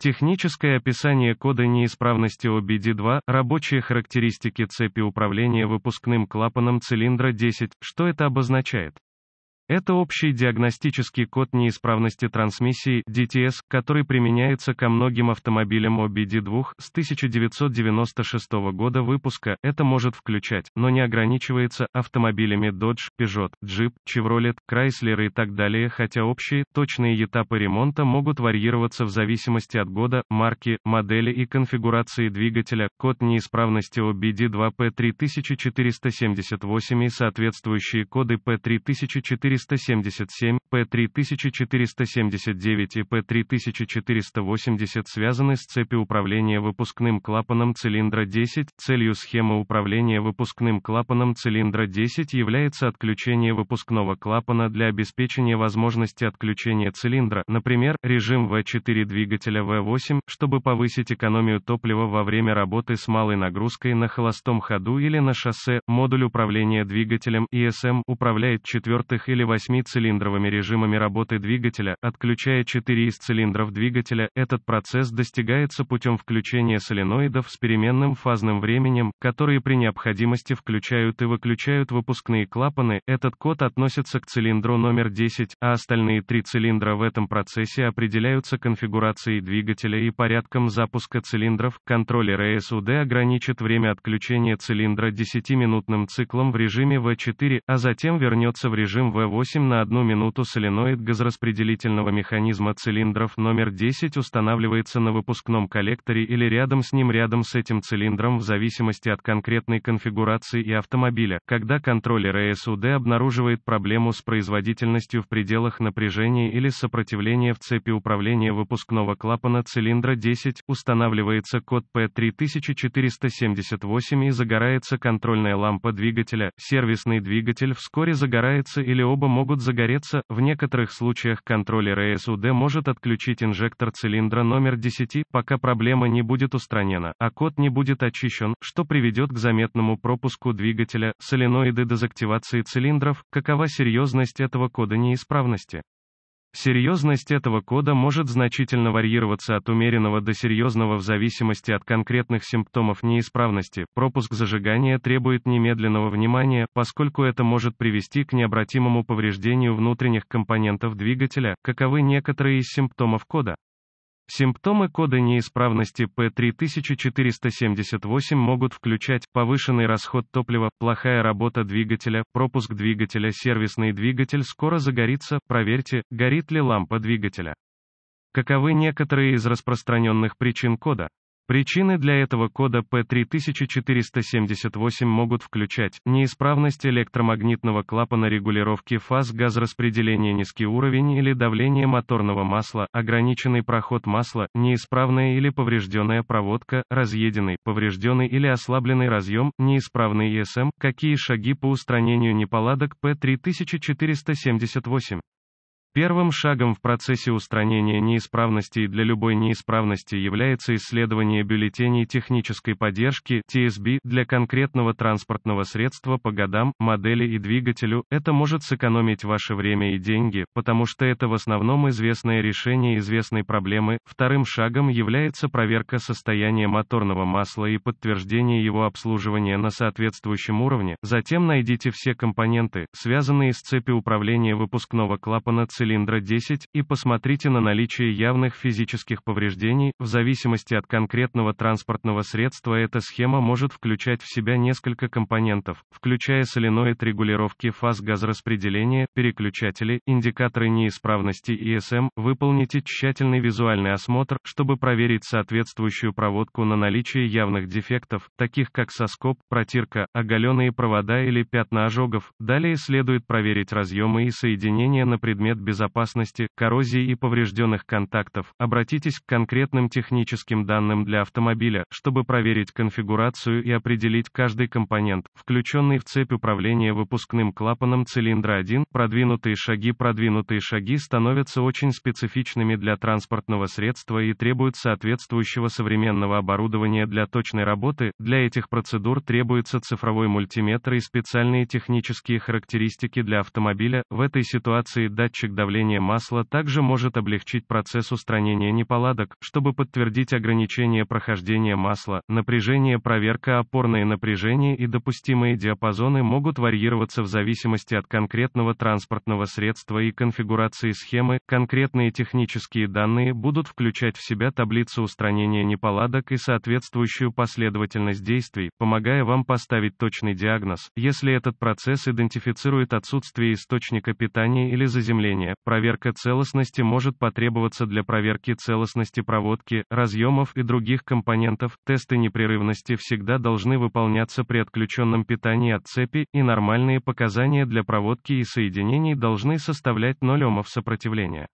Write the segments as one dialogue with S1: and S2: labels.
S1: Техническое описание кода неисправности OBD2, рабочие характеристики цепи управления выпускным клапаном цилиндра 10, что это обозначает? Это общий диагностический код неисправности трансмиссии DTS, который применяется ко многим автомобилям OBD2 с 1996 года выпуска. Это может включать, но не ограничивается, автомобилями Dodge, Peugeot, Jeep, Chevrolet, Chrysler и так далее, хотя общие, точные этапы ремонта могут варьироваться в зависимости от года, марки, модели и конфигурации двигателя. Код неисправности OBD2 P3478 и соответствующие коды P3478 p 377 П-3479 и p 3480 связаны с цепью управления выпускным клапаном цилиндра 10. Целью схемы управления выпускным клапаном цилиндра 10 является отключение выпускного клапана для обеспечения возможности отключения цилиндра, например, режим v 4 двигателя v 8 чтобы повысить экономию топлива во время работы с малой нагрузкой на холостом ходу или на шоссе. Модуль управления двигателем ESM управляет четвертых или восьмицилиндровыми режимами работы двигателя, отключая 4 из цилиндров двигателя, этот процесс достигается путем включения соленоидов с переменным фазным временем, которые при необходимости включают и выключают выпускные клапаны, этот код относится к цилиндру номер 10, а остальные три цилиндра в этом процессе определяются конфигурацией двигателя и порядком запуска цилиндров, контроллер ЭСУД ограничит время отключения цилиндра 10-минутным циклом в режиме V4, а затем вернется в режим V8 8 на 1 минуту соленоид газораспределительного механизма цилиндров номер 10 устанавливается на выпускном коллекторе или рядом с ним рядом с этим цилиндром в зависимости от конкретной конфигурации и автомобиля. Когда контроллер ЭСУД обнаруживает проблему с производительностью в пределах напряжения или сопротивления в цепи управления выпускного клапана цилиндра 10, устанавливается код P3478 и загорается контрольная лампа двигателя, сервисный двигатель вскоре загорается или оба могут загореться, в некоторых случаях контроллер ЭСУД может отключить инжектор цилиндра номер 10, пока проблема не будет устранена, а код не будет очищен, что приведет к заметному пропуску двигателя, соленоиды дезактивации цилиндров, какова серьезность этого кода неисправности. Серьезность этого кода может значительно варьироваться от умеренного до серьезного в зависимости от конкретных симптомов неисправности. Пропуск зажигания требует немедленного внимания, поскольку это может привести к необратимому повреждению внутренних компонентов двигателя, каковы некоторые из симптомов кода. Симптомы кода неисправности P3478 могут включать повышенный расход топлива, плохая работа двигателя, пропуск двигателя, сервисный двигатель скоро загорится, проверьте, горит ли лампа двигателя. Каковы некоторые из распространенных причин кода? Причины для этого кода P3478 могут включать неисправность электромагнитного клапана регулировки фаз газораспределения низкий уровень или давление моторного масла, ограниченный проход масла, неисправная или поврежденная проводка, разъеденный, поврежденный или ослабленный разъем, неисправный ESM. какие шаги по устранению неполадок P3478. Первым шагом в процессе устранения неисправностей для любой неисправности является исследование бюллетеней технической поддержки TSB для конкретного транспортного средства по годам, модели и двигателю. Это может сэкономить ваше время и деньги, потому что это в основном известное решение известной проблемы. Вторым шагом является проверка состояния моторного масла и подтверждение его обслуживания на соответствующем уровне. Затем найдите все компоненты, связанные с цепью управления выпускного клапана цилиндра цилиндра 10, и посмотрите на наличие явных физических повреждений, в зависимости от конкретного транспортного средства эта схема может включать в себя несколько компонентов, включая соленоид регулировки фаз газораспределения, переключатели, индикаторы неисправности ИСМ, эм, выполните тщательный визуальный осмотр, чтобы проверить соответствующую проводку на наличие явных дефектов, таких как соскоб, протирка, оголенные провода или пятна ожогов. Далее следует проверить разъемы и соединения на предмет безопасности, коррозии и поврежденных контактов, обратитесь к конкретным техническим данным для автомобиля, чтобы проверить конфигурацию и определить каждый компонент, включенный в цепь управления выпускным клапаном цилиндра 1. Продвинутые шаги Продвинутые шаги становятся очень специфичными для транспортного средства и требуют соответствующего современного оборудования для точной работы. Для этих процедур требуется цифровой мультиметр и специальные технические характеристики для автомобиля. В этой ситуации датчик давление масла также может облегчить процесс устранения неполадок, чтобы подтвердить ограничение прохождения масла, напряжение проверка опорные напряжения и допустимые диапазоны могут варьироваться в зависимости от конкретного транспортного средства и конфигурации схемы, конкретные технические данные будут включать в себя таблицу устранения неполадок и соответствующую последовательность действий, помогая вам поставить точный диагноз, если этот процесс идентифицирует отсутствие источника питания или заземления Примечание. Проверка целостности может потребоваться для проверки целостности проводки, разъемов и других компонентов. Тесты непрерывности всегда должны выполняться при отключенном питании от цепи, и нормальные показания для проводки и соединений должны составлять 0 Омов сопротивления.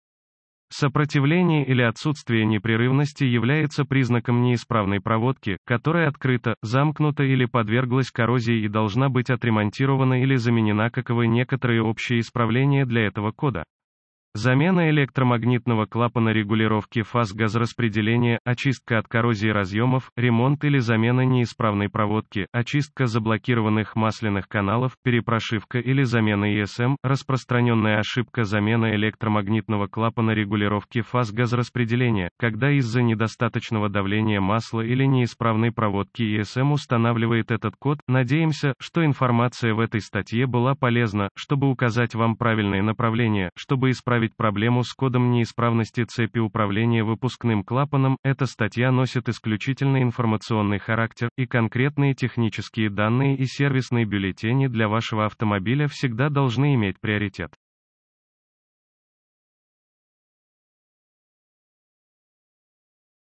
S1: Сопротивление или отсутствие непрерывности является признаком неисправной проводки, которая открыта, замкнута или подверглась коррозии и должна быть отремонтирована или заменена, каковы некоторые общие исправления для этого кода. Замена электромагнитного клапана регулировки фаз газораспределения, очистка от коррозии разъемов, ремонт или замена неисправной проводки, очистка заблокированных масляных каналов, перепрошивка или замена ESM. распространенная ошибка замена электромагнитного клапана регулировки фаз газораспределения, когда из-за недостаточного давления масла или неисправной проводки ESM устанавливает этот код. Надеемся, что информация в этой статье была полезна, чтобы указать вам правильное направление, чтобы исправить исправить проблему с кодом неисправности цепи управления выпускным клапаном, эта статья носит исключительно информационный характер, и конкретные технические данные и сервисные бюллетени для вашего автомобиля всегда должны иметь приоритет.